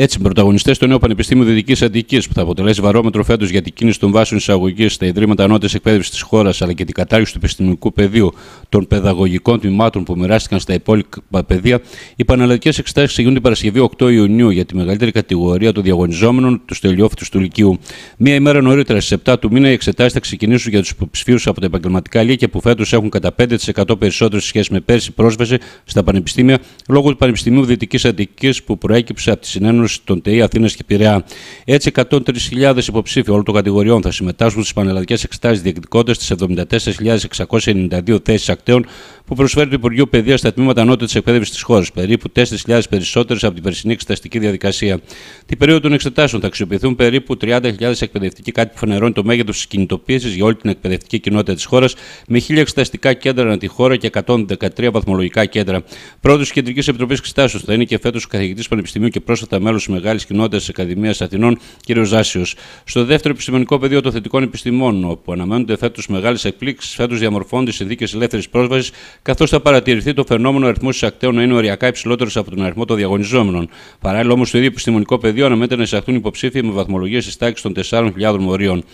Έτσι, πρωταγωνιστέ του Νεού Πανεπιστήμιου Δυτική Αντική, που θα αποτελέσει βαρόμετρο φέτος για την κίνηση των βάσεων εισαγωγής στα Ιδρύματα Ανώτερη Εκπαίδευσης της χώρας αλλά και την κατάργηση του επιστημονικού πεδίου των παιδαγωγικών τμήματων που μοιράστηκαν στα υπόλοιπα πεδία, οι πανελλαδικές εξετάσεις ξεκινούν την Παρασκευή 8 Ιουνίου για τη μεγαλύτερη κατηγορία των διαγωνιζόμενων τους τελειόφυτους του Λυκείου. Μία ημέρα νωρίτερα στις 7 του μήνα οι εξετάσεις θα ξεκινήσουν για τους υποψηφίους από τα επαγγελματικά λύκια που φέτος έχουν κατά 5% περισσότερο σε σχέση με πέρσι πρόσβαση στα πανεπιστήμια λόγω του Πανεπιστημίου Δυτικής Αντική που προέκυψε από τη συνένωση τον των ΤΕΗ Αθήνας και Πειραιά. Έτσι, 103.000 υποψήφοι όλων των κατηγοριών θα συμμετάσχουν στις πανελλαδικές εξετάσεις διεκδικώντας τις 74.692 θέσεις ακτέων που προσφέρει το Υπουργείο Παιδείας στα τμήματα ανώτερη εκπαίδευσης της χώρας, περίπου 4.000 περισσότερες από την περσινή εξεταστική διαδικασία. Την περίοδο των εξετάσεων θα αξιοποιηθούν περίπου 30.000 εκπαιδευτικοί, κάτι που φανερώνει το μέγεθος της κινητοποίησης για όλη την εκπαιδευτική κοινότητα της χώρας, με 1.000 εξεταστικά κέντρα ανά τη χώρα και 113 βαθμολογικά κέντρα. Πρόεδρος της Κεντρικής Επιτροπής Εξετάσεων θα είναι και φέτος καθηγητής Πανεπιστημίου και πρόσφατα μέλος της Μεγάλης Κοινότητας της Ακαδημίας Αθηνών, κ. Ζάσιος. Στο δεύτερο επιστημονικό πεδίο των θετικών επιστημών, όπου αναμένονται φέτος μεγάλες εκπλήξεις, φέτος διαμορφώνονται συνθήκες ελεύθερης πρόσβασης καθώς θα παρατηρηθεί το φαινόμενο αριθμό εισακτέων να είναι οριακά υψηλότερος από τον αριθμό των διαγωνιζόμενων. Παράλληλα, όμως, στο ίδιο επιστημονικό πεδίο αναμένεται να εισαχθούν υποψήφοι με βαθμολογίες της τάξης των 4.000 μορίων.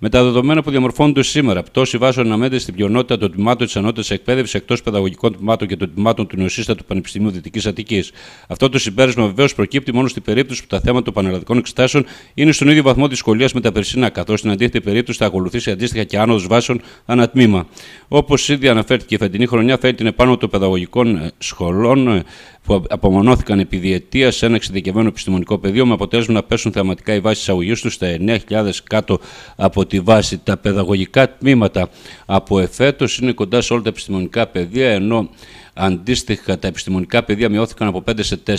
Με τα δεδομένα που διαμορφώνονται σήμερα, πτώση βάσεων αναμένεται στην πλειονότητα των τμήματων της ανώτερη εκπαίδευσης εκτός παιδαγωγικών τμήματων και των τμήματων του Νεοσύστατου Πανεπιστημίου Δυτικής Αττικής. Αυτό το συμπέρασμα βεβαίως προκύπτει μόνο στην περίπτωση που τα θέματα των πανελλαδικών εξετάσεων είναι στον ίδιο βαθμό δυσκολίας με τα περσινά, καθώς στην αντίθετη περίπτωση θα ακολουθήσει αντίστοιχα και άνοδος βάσεων ανατμήμα. Όπως ήδη αναφέρθηκε η φετινή χρονιά, χρονιά θα επάνω πάνω των παιδαγωγικών ε, σχολών ε, που απομονώθηκαν επί διετία σε ένα εξειδικευμένο επιστημονικό πεδίο, με αποτέλεσμα να πέσουν θεαματικά οι βάσεις εισαγωγής τους στα 9.000 κάτω από τη βάση. Τα παιδαγωγικά τμήματα από εφέτος είναι κοντά σε όλα τα επιστημονικά πεδία, ενώ Αντίστοιχα, τα επιστημονικά πεδία μειώθηκαν από 5 σε 4.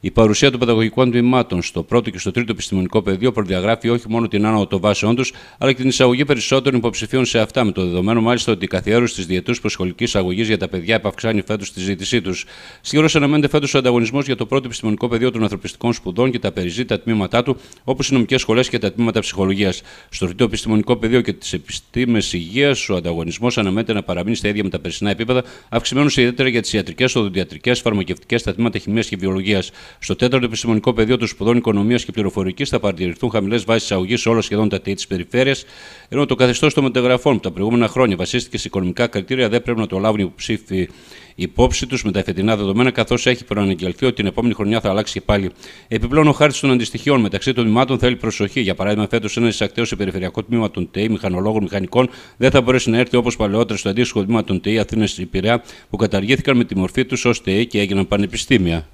Η παρουσία των παιδαγωγικών τμήματων στο πρώτο και στο τρίτο επιστημονικό πεδίο προδιαγράφει όχι μόνο την άνοδο των βάσεών τους, αλλά και την εισαγωγή περισσότερων υποψηφίων σε αυτά, με το δεδομένο μάλιστα ότι η καθιέρωση της διετούς προσχολικής αγωγή για τα παιδιά επαυξάνει φέτος τη ζήτησή τους. Αναμένεται φέτος ο ανταγωνισμός για το πρώτο επιστημονικό πεδίο των ανθρωπιστικών σπουδών και τα περιζήτα τμήματά του, όπως οι νομικές σχολές και τα τμήματα ψυχολογίας. Στο ρητό επιστημονικό πεδίο και τις επιστήμες υγείας, ο ανταγωνισμός αναμένεται να παραμείνει στα ίδια με τα περσινά επίπεδα, αυξημένου ιδιαίτερα για τις ιατρικές, οδοντιατρικές, φαρμακευτικές, τα τμήματα χημίας και βιολογίας. Στο τέταρτο επιστημονικό πεδίο των σπουδών οικονομίας και πληροφορικής θα παρατηρηθούν χαμηλές βάσεις αγωγή σε όλα σχεδόν τα τ της περιφέρειας, ενώ το καθεστώς των μεταγραφών που τα προηγούμενα χρόνια βασίστηκε σε οικονομικά κριτήρια δεν πρέπει να το λάβουν οι υποψήφοι υπόψη τους με τα εφετινά δεδομένα, καθώς έχει προαναγγελθεί ότι την επόμενη χρονιά θα αλλάξει και πάλι. Επιπλέον, ο χάρτης των αντιστοιχειών μεταξύ των τμήματων θέλει προσοχή. Για παράδειγμα, φέτος ένας εισακτέο σε περιφερειακό τμήμα των ΤΕΙ, μηχανολόγων, μηχανικών, δεν θα μπορέσει να έρθει όπως παλαιότερα στο αντίστοιχο τμήμα των ΤΕΙ Αθήνα Υπηρεά που καταργήθηκαν με τη μορφή τους ως ΤΕΙ και έγιναν πανεπιστήμια.